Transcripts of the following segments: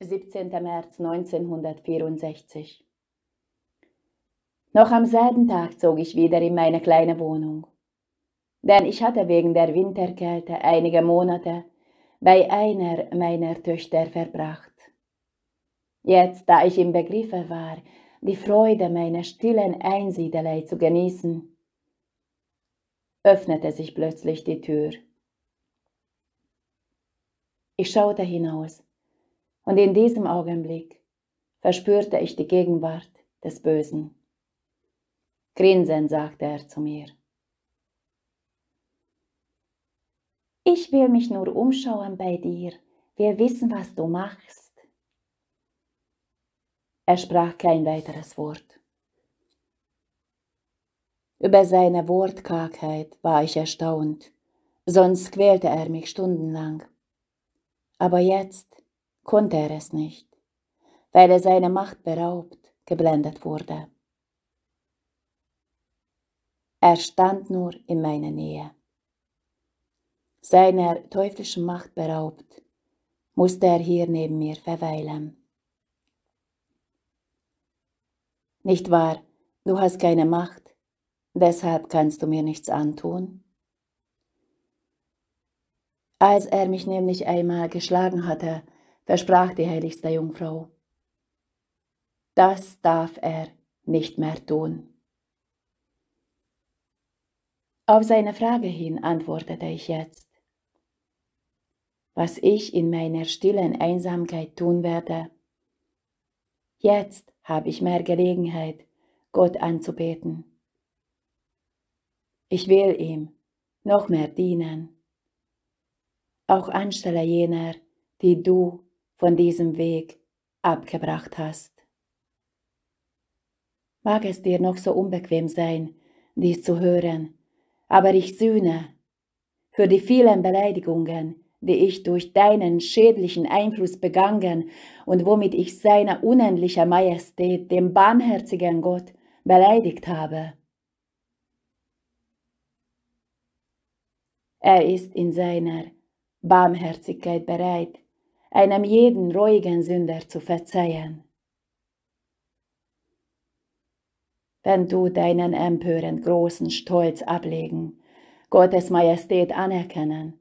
17. März 1964. Noch am selben Tag zog ich wieder in meine kleine Wohnung, denn ich hatte wegen der Winterkälte einige Monate bei einer meiner Töchter verbracht. Jetzt, da ich im Begriffe war, die Freude meiner stillen Einsiedelei zu genießen, öffnete sich plötzlich die Tür. Ich schaute hinaus und in diesem Augenblick verspürte ich die Gegenwart des Bösen. Grinsend sagte er zu mir. Ich will mich nur umschauen bei dir. Wir wissen, was du machst. Er sprach kein weiteres Wort. Über seine Wortkargheit war ich erstaunt, sonst quälte er mich stundenlang. Aber jetzt konnte er es nicht, weil er seine Macht beraubt, geblendet wurde. Er stand nur in meiner Nähe. Seiner teuflischen Macht beraubt, musste er hier neben mir verweilen. Nicht wahr, du hast keine Macht, deshalb kannst du mir nichts antun? Als er mich nämlich einmal geschlagen hatte, versprach die heiligste Jungfrau. Das darf er nicht mehr tun. Auf seine Frage hin antwortete ich jetzt. Was ich in meiner stillen Einsamkeit tun werde, jetzt habe ich mehr Gelegenheit, Gott anzubeten. Ich will ihm noch mehr dienen, auch anstelle jener, die du von diesem Weg abgebracht hast. Mag es dir noch so unbequem sein, dies zu hören, aber ich sühne für die vielen Beleidigungen, die ich durch deinen schädlichen Einfluss begangen und womit ich seine unendliche Majestät, dem barmherzigen Gott, beleidigt habe. Er ist in seiner Barmherzigkeit bereit, einem jeden reuigen Sünder zu verzeihen. Wenn du deinen empörend großen Stolz ablegen, Gottes Majestät anerkennen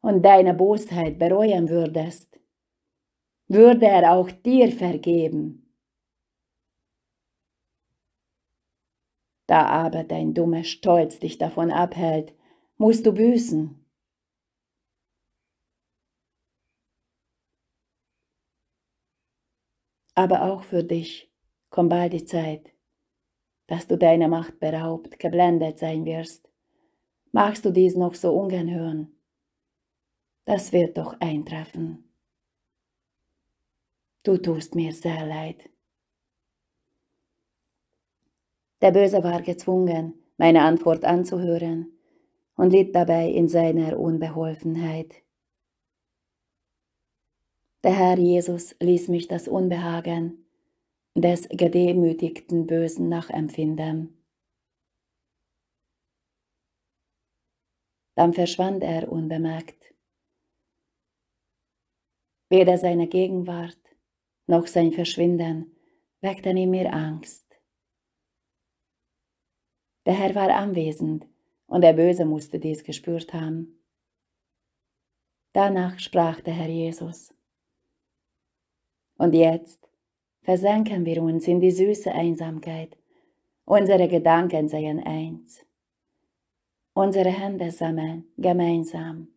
und deine Bosheit bereuen würdest, würde er auch dir vergeben. Da aber dein dummer Stolz dich davon abhält, musst du büßen. aber auch für dich kommt bald die Zeit, dass du deiner Macht beraubt, geblendet sein wirst. Magst du dies noch so ungern hören? Das wird doch eintreffen. Du tust mir sehr leid. Der Böse war gezwungen, meine Antwort anzuhören und litt dabei in seiner Unbeholfenheit. Der Herr Jesus ließ mich das Unbehagen des gedemütigten Bösen nachempfinden. Dann verschwand er unbemerkt. Weder seine Gegenwart noch sein Verschwinden weckten in mir Angst. Der Herr war anwesend und der Böse musste dies gespürt haben. Danach sprach der Herr Jesus. Und jetzt versenken wir uns in die süße Einsamkeit. Unsere Gedanken seien eins. Unsere Hände sammeln gemeinsam.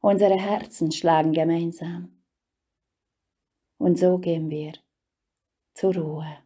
Unsere Herzen schlagen gemeinsam. Und so gehen wir zur Ruhe.